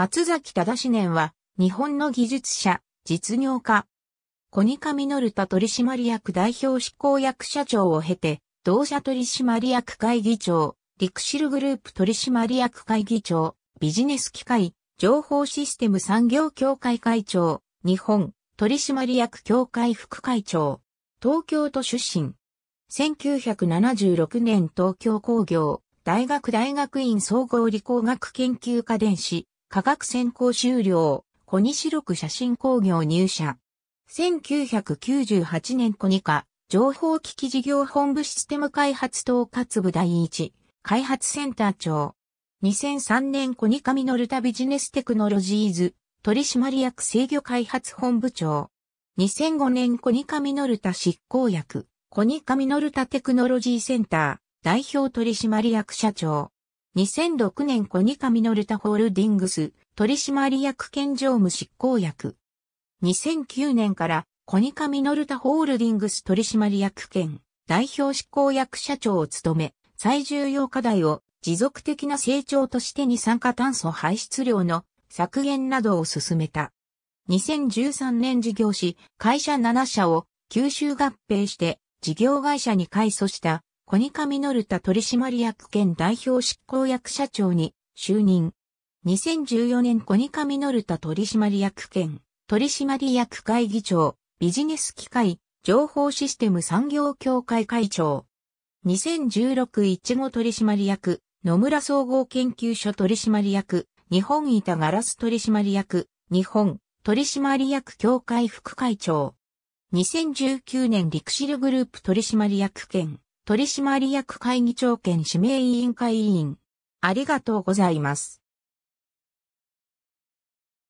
松崎忠年は、日本の技術者、実業家。コニカミノルタ取締役代表執行役社長を経て、同社取締役会議長、リクシルグループ取締役会議長、ビジネス機械、情報システム産業協会会長、日本取締役協会副会長、東京都出身。1976年東京工業大学大学院総合理工学研究科電子科学専攻修了、小西六写真工業入社。1998年小西課、情報機器事業本部システム開発統括部第一、開発センター長。2003年小西課ミノルタビジネステクノロジーズ、取締役制御開発本部長。2005年コニカミノルタ執行役、コニカミノルタテクノロジーセンター、代表取締役社長。2006年コニカミノルタホールディングス取締役兼常務執行役。2009年からコニカミノルタホールディングス取締役兼代表執行役社長を務め、最重要課題を持続的な成長として二酸化炭素排出量の削減などを進めた。2013年事業し、会社7社を吸収合併して事業会社に改組したコニカミノルタ取締役兼代表執行役社長に就任。2014年コニカミノルタ取締役兼取締役会議長、ビジネス機会、情報システム産業協会会長。2016イチゴ取締役、野村総合研究所取締役、日本板ガラス取締役、日本取締役協会副会長。2019年リクシルグループ取締役兼取締役会議長兼指名委員会委員。ありがとうございます。